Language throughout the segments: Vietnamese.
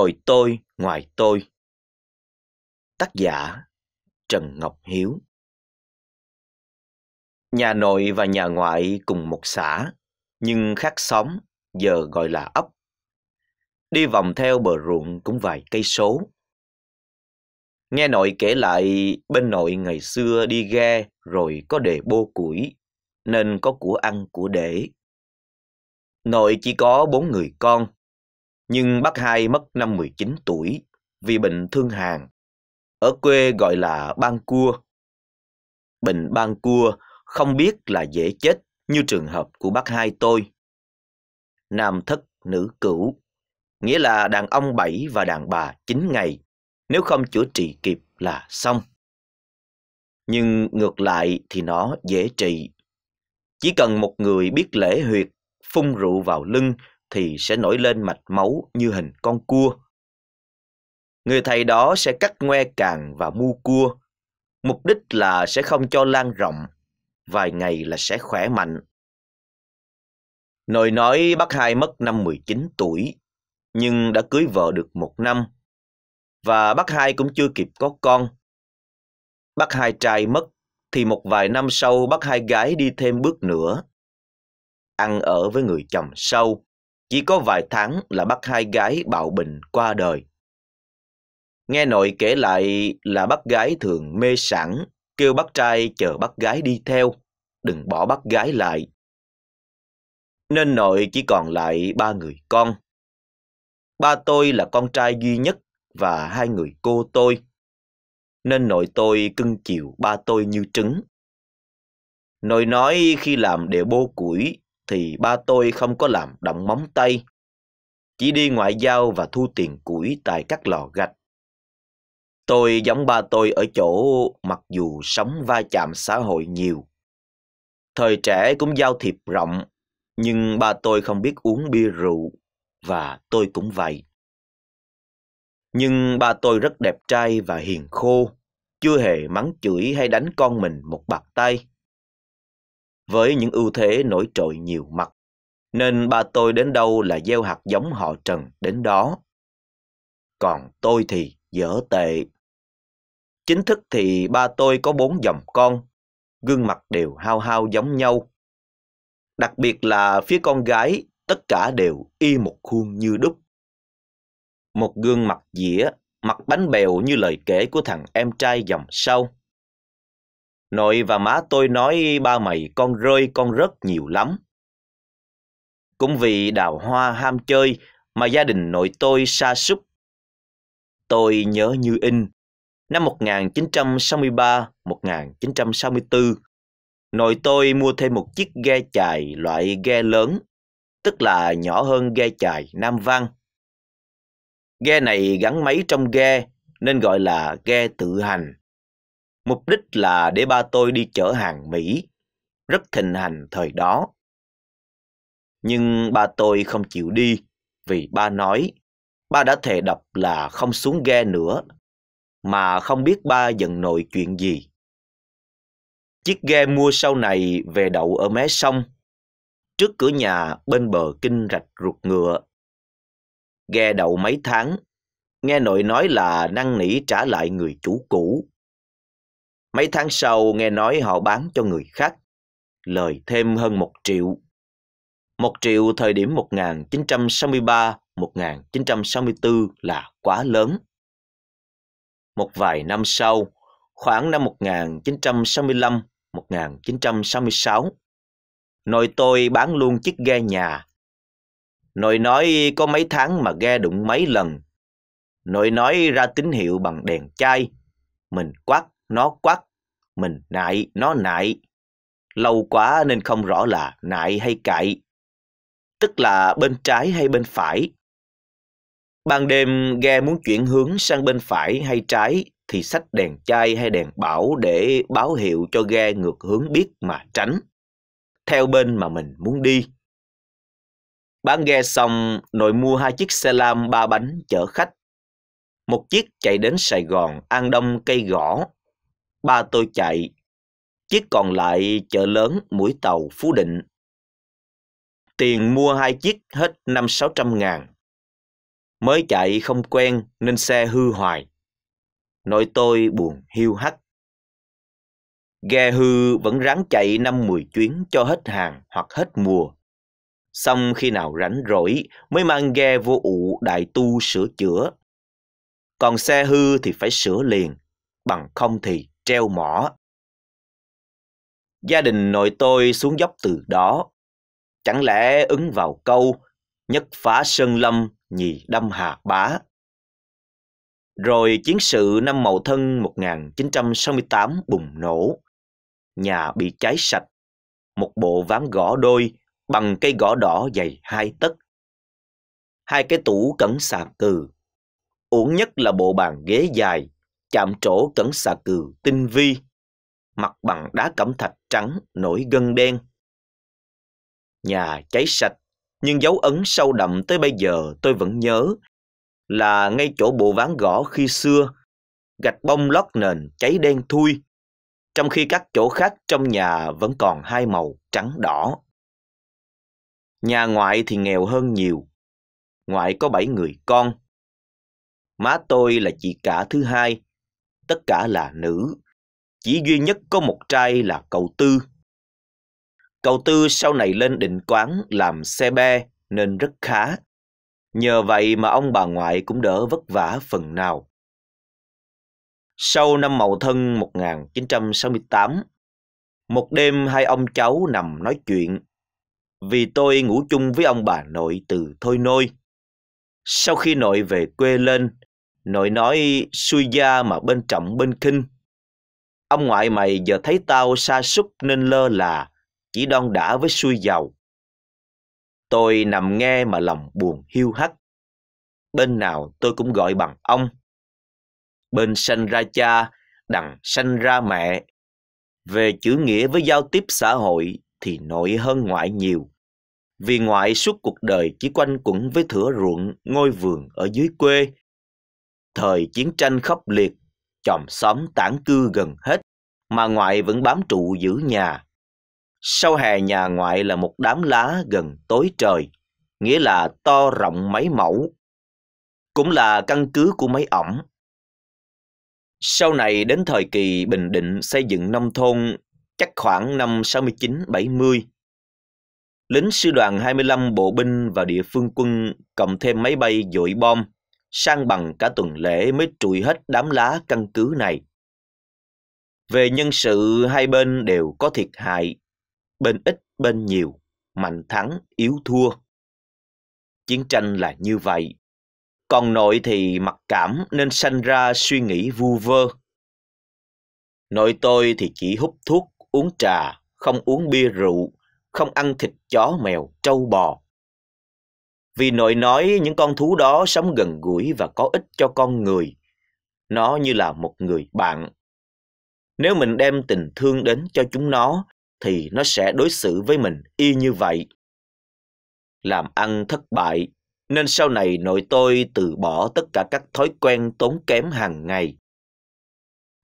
Nội tôi, ngoài tôi. Tác giả Trần Ngọc Hiếu Nhà nội và nhà ngoại cùng một xã, nhưng khác xóm, giờ gọi là ấp. Đi vòng theo bờ ruộng cũng vài cây số. Nghe nội kể lại bên nội ngày xưa đi ghe rồi có đề bô củi, nên có của ăn của để. Nội chỉ có bốn người con, nhưng bác hai mất năm 19 tuổi vì bệnh thương hàn. Ở quê gọi là ban cua. Bệnh ban cua không biết là dễ chết như trường hợp của bác hai tôi. Nam thất nữ cửu, nghĩa là đàn ông bảy và đàn bà chín ngày, nếu không chữa trị kịp là xong. Nhưng ngược lại thì nó dễ trị. Chỉ cần một người biết lễ huyệt, phun rượu vào lưng thì sẽ nổi lên mạch máu như hình con cua. Người thầy đó sẽ cắt ngoe càng và mu cua, mục đích là sẽ không cho lan rộng, vài ngày là sẽ khỏe mạnh. Nội nói bác hai mất năm 19 tuổi, nhưng đã cưới vợ được một năm, và bác hai cũng chưa kịp có con. Bác hai trai mất, thì một vài năm sau bác hai gái đi thêm bước nữa, ăn ở với người chồng sau, chỉ có vài tháng là bắt hai gái bạo bệnh qua đời. Nghe nội kể lại là bắt gái thường mê sẵn, kêu bắt trai chờ bắt gái đi theo, đừng bỏ bắt gái lại. Nên nội chỉ còn lại ba người con. Ba tôi là con trai duy nhất và hai người cô tôi. Nên nội tôi cưng chiều ba tôi như trứng. Nội nói khi làm để bô củi thì ba tôi không có làm động móng tay, chỉ đi ngoại giao và thu tiền củi tại các lò gạch. Tôi giống ba tôi ở chỗ mặc dù sống va chạm xã hội nhiều. Thời trẻ cũng giao thiệp rộng, nhưng ba tôi không biết uống bia rượu, và tôi cũng vậy. Nhưng ba tôi rất đẹp trai và hiền khô, chưa hề mắng chửi hay đánh con mình một bạc tay với những ưu thế nổi trội nhiều mặt. Nên ba tôi đến đâu là gieo hạt giống họ Trần đến đó. Còn tôi thì dở tệ. Chính thức thì ba tôi có bốn dòng con, gương mặt đều hao hao giống nhau. Đặc biệt là phía con gái, tất cả đều y một khuôn như đúc. Một gương mặt dĩa, mặt bánh bèo như lời kể của thằng em trai dòng sau Nội và má tôi nói ba mày con rơi con rất nhiều lắm. Cũng vì đào hoa ham chơi mà gia đình nội tôi sa sút. Tôi nhớ như in, năm 1963-1964, nội tôi mua thêm một chiếc ghe chài loại ghe lớn, tức là nhỏ hơn ghe chài Nam Văn. Ghe này gắn máy trong ghe nên gọi là ghe tự hành. Mục đích là để ba tôi đi chở hàng Mỹ, rất thịnh hành thời đó. Nhưng ba tôi không chịu đi vì ba nói ba đã thề đập là không xuống ghe nữa mà không biết ba giận nội chuyện gì. Chiếc ghe mua sau này về đậu ở mé sông, trước cửa nhà bên bờ kinh rạch ruột ngựa. Ghe đậu mấy tháng, nghe nội nói là năn nỉ trả lại người chủ cũ. Mấy tháng sau nghe nói họ bán cho người khác, lời thêm hơn một triệu. Một triệu thời điểm 1963-1964 là quá lớn. Một vài năm sau, khoảng năm 1965-1966, nội tôi bán luôn chiếc ghe nhà. Nội nói có mấy tháng mà ghe đụng mấy lần. Nội nói ra tín hiệu bằng đèn chai. Mình quát nó quắc mình nại, nó nại. Lâu quá nên không rõ là nại hay cậy, tức là bên trái hay bên phải. Ban đêm ghe muốn chuyển hướng sang bên phải hay trái thì sách đèn chai hay đèn bảo để báo hiệu cho ghe ngược hướng biết mà tránh, theo bên mà mình muốn đi. Bán ghe xong, nội mua hai chiếc xe lam ba bánh chở khách. Một chiếc chạy đến Sài Gòn, An Đông, Cây Gõ, ba tôi chạy, chiếc còn lại chợ lớn mũi tàu Phú Định. Tiền mua hai chiếc hết năm sáu trăm ngàn. Mới chạy không quen nên xe hư hoài. Nội tôi buồn hiu hắt. Ghe hư vẫn ráng chạy năm mười chuyến cho hết hàng hoặc hết mùa. Xong khi nào rảnh rỗi mới mang ghe vô ụ đại tu sửa chữa. Còn xe hư thì phải sửa liền, bằng không thì treo mỏ. Gia đình nội tôi xuống dốc từ đó. Chẳng lẽ ứng vào câu nhất phá sơn lâm nhì đâm hà bá. Rồi chiến sự năm Mậu Thân 1968 bùng nổ. Nhà bị cháy sạch, một bộ ván gõ đôi bằng cây gõ đỏ dày hai tấc. Hai cái tủ cẩn sạc từ. Uổng nhất là bộ bàn ghế dài chạm trổ cẩn xà cừ tinh vi, mặt bằng đá cẩm thạch trắng nổi gân đen. Nhà cháy sạch, nhưng dấu ấn sâu đậm tới bây giờ tôi vẫn nhớ là ngay chỗ bộ ván gõ khi xưa, gạch bông lót nền cháy đen thui, trong khi các chỗ khác trong nhà vẫn còn hai màu trắng đỏ. Nhà ngoại thì nghèo hơn nhiều, ngoại có bảy người con. Má tôi là chị cả thứ hai, tất cả là nữ. Chỉ duy nhất có một trai là cậu Tư. Cậu Tư sau này lên định quán làm xe be nên rất khá. Nhờ vậy mà ông bà ngoại cũng đỡ vất vả phần nào. Sau năm Mậu Thân 1968, một đêm hai ông cháu nằm nói chuyện. Vì tôi ngủ chung với ông bà nội từ thôi nôi. Sau khi nội về quê lên, Nội nói xuôi da mà bên trọng bên kinh. Ông ngoại mày giờ thấy tao sa sút nên lơ là, chỉ đon đã với xuôi giàu. Tôi nằm nghe mà lòng buồn hiu hắt. Bên nào tôi cũng gọi bằng ông. Bên sanh ra cha, đằng sanh ra mẹ. Về chữ nghĩa với giao tiếp xã hội thì nội hơn ngoại nhiều. Vì ngoại suốt cuộc đời chỉ quanh quẩn với thửa ruộng, ngôi vườn ở dưới quê, Thời chiến tranh khốc liệt, chòm xóm tản cư gần hết, mà ngoại vẫn bám trụ giữ nhà. Sau hè nhà ngoại là một đám lá gần tối trời, nghĩa là to rộng mấy mẫu. Cũng là căn cứ của mấy ổng. Sau này đến thời kỳ Bình Định xây dựng nông thôn chắc khoảng năm 69-70. Lính sư đoàn 25 bộ binh và địa phương quân cộng thêm máy bay dội bom sang bằng cả tuần lễ mới trụi hết đám lá căn cứ này. Về nhân sự, hai bên đều có thiệt hại, bên ít bên nhiều, mạnh thắng, yếu thua. Chiến tranh là như vậy. Còn nội thì mặc cảm nên sanh ra suy nghĩ vu vơ. Nội tôi thì chỉ hút thuốc, uống trà, không uống bia rượu, không ăn thịt chó mèo, trâu bò, vì nội nói những con thú đó sống gần gũi và có ích cho con người. Nó như là một người bạn. Nếu mình đem tình thương đến cho chúng nó, thì nó sẽ đối xử với mình y như vậy. Làm ăn thất bại, nên sau này nội tôi từ bỏ tất cả các thói quen tốn kém hàng ngày.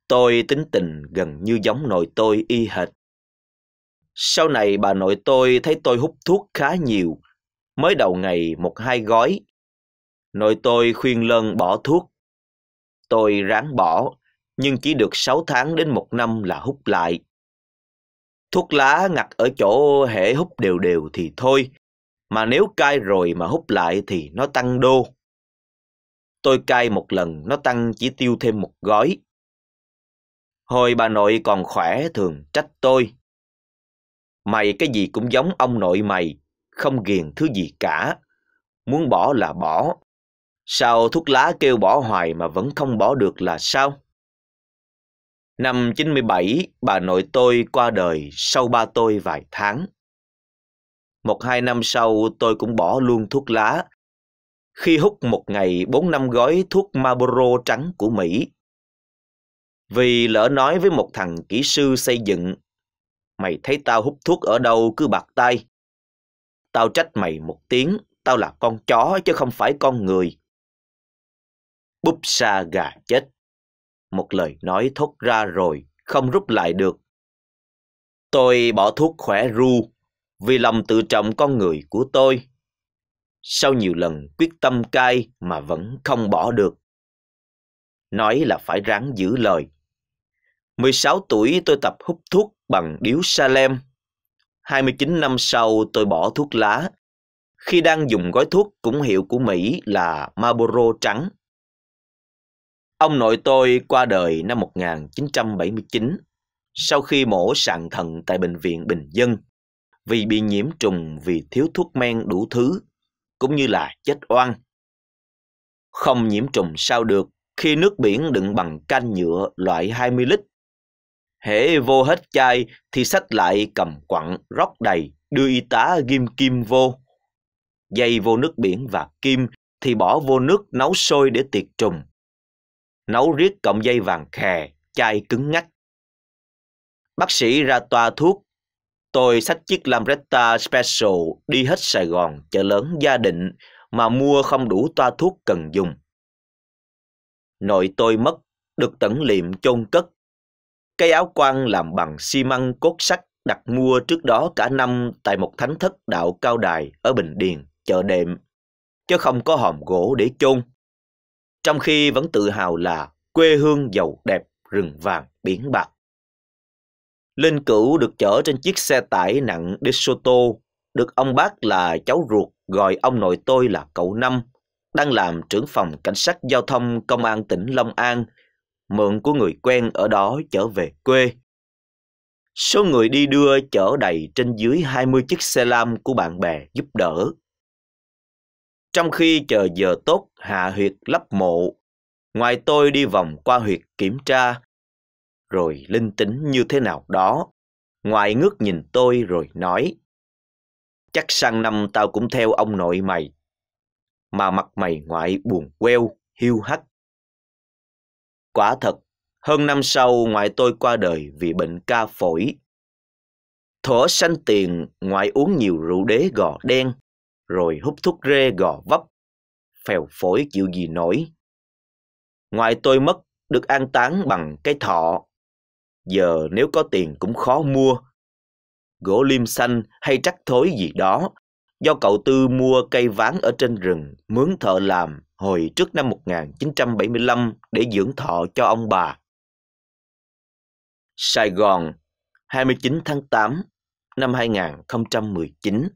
Tôi tính tình gần như giống nội tôi y hệt. Sau này bà nội tôi thấy tôi hút thuốc khá nhiều mới đầu ngày một hai gói. Nội tôi khuyên Lân bỏ thuốc. Tôi ráng bỏ, nhưng chỉ được 6 tháng đến một năm là hút lại. Thuốc lá ngặt ở chỗ hệ hút đều đều thì thôi, mà nếu cai rồi mà hút lại thì nó tăng đô. Tôi cai một lần, nó tăng chỉ tiêu thêm một gói. Hồi bà nội còn khỏe thường trách tôi. Mày cái gì cũng giống ông nội mày, không ghiền thứ gì cả. Muốn bỏ là bỏ. Sao thuốc lá kêu bỏ hoài mà vẫn không bỏ được là sao? Năm 97, bà nội tôi qua đời sau ba tôi vài tháng. Một hai năm sau tôi cũng bỏ luôn thuốc lá. Khi hút một ngày bốn năm gói thuốc Marlboro trắng của Mỹ. Vì lỡ nói với một thằng kỹ sư xây dựng, mày thấy tao hút thuốc ở đâu cứ bạc tay. Tao trách mày một tiếng, tao là con chó chứ không phải con người. Búp sa gà chết. Một lời nói thốt ra rồi, không rút lại được. Tôi bỏ thuốc khỏe ru vì lòng tự trọng con người của tôi. Sau nhiều lần quyết tâm cai mà vẫn không bỏ được. Nói là phải ráng giữ lời. 16 tuổi tôi tập hút thuốc bằng điếu sa lem 29 năm sau tôi bỏ thuốc lá. Khi đang dùng gói thuốc cũng hiệu của Mỹ là Marlboro trắng. Ông nội tôi qua đời năm 1979 sau khi mổ sàn thận tại bệnh viện Bình Dân vì bị nhiễm trùng vì thiếu thuốc men đủ thứ cũng như là chết oan. Không nhiễm trùng sao được khi nước biển đựng bằng can nhựa loại 20 lít hễ vô hết chai thì sách lại cầm quặng rót đầy, đưa y tá ghim kim vô. Dây vô nước biển và kim thì bỏ vô nước nấu sôi để tiệt trùng. Nấu riết cộng dây vàng khè, chai cứng ngắt. Bác sĩ ra toa thuốc. Tôi xách chiếc Lambretta Special đi hết Sài Gòn, chợ lớn gia định mà mua không đủ toa thuốc cần dùng. Nội tôi mất, được tẩn liệm chôn cất cái áo quan làm bằng xi măng cốt sắt đặt mua trước đó cả năm tại một thánh thất đạo cao đài ở Bình Điền, chợ đệm, chứ không có hòm gỗ để chôn. Trong khi vẫn tự hào là quê hương giàu đẹp, rừng vàng, biển bạc. Linh Cửu được chở trên chiếc xe tải nặng De Soto, được ông bác là cháu ruột gọi ông nội tôi là cậu Năm, đang làm trưởng phòng cảnh sát giao thông công an tỉnh Long An mượn của người quen ở đó trở về quê. Số người đi đưa chở đầy trên dưới 20 chiếc xe lam của bạn bè giúp đỡ. Trong khi chờ giờ tốt hạ huyệt lấp mộ, ngoài tôi đi vòng qua huyệt kiểm tra, rồi linh tính như thế nào đó, ngoại ngước nhìn tôi rồi nói, chắc sang năm tao cũng theo ông nội mày. Mà mặt mày ngoại buồn queo, hiu hắt Quả thật, hơn năm sau ngoại tôi qua đời vì bệnh ca phổi. Thổ sanh tiền, ngoại uống nhiều rượu đế gò đen, rồi hút thuốc rê gò vấp, phèo phổi chịu gì nổi. Ngoại tôi mất, được an táng bằng cái thọ. Giờ nếu có tiền cũng khó mua. Gỗ liêm xanh hay trắc thối gì đó, do cậu Tư mua cây ván ở trên rừng, mướn thợ làm hồi trước năm 1975 để dưỡng thọ cho ông bà. Sài Gòn, 29 tháng 8 năm 2019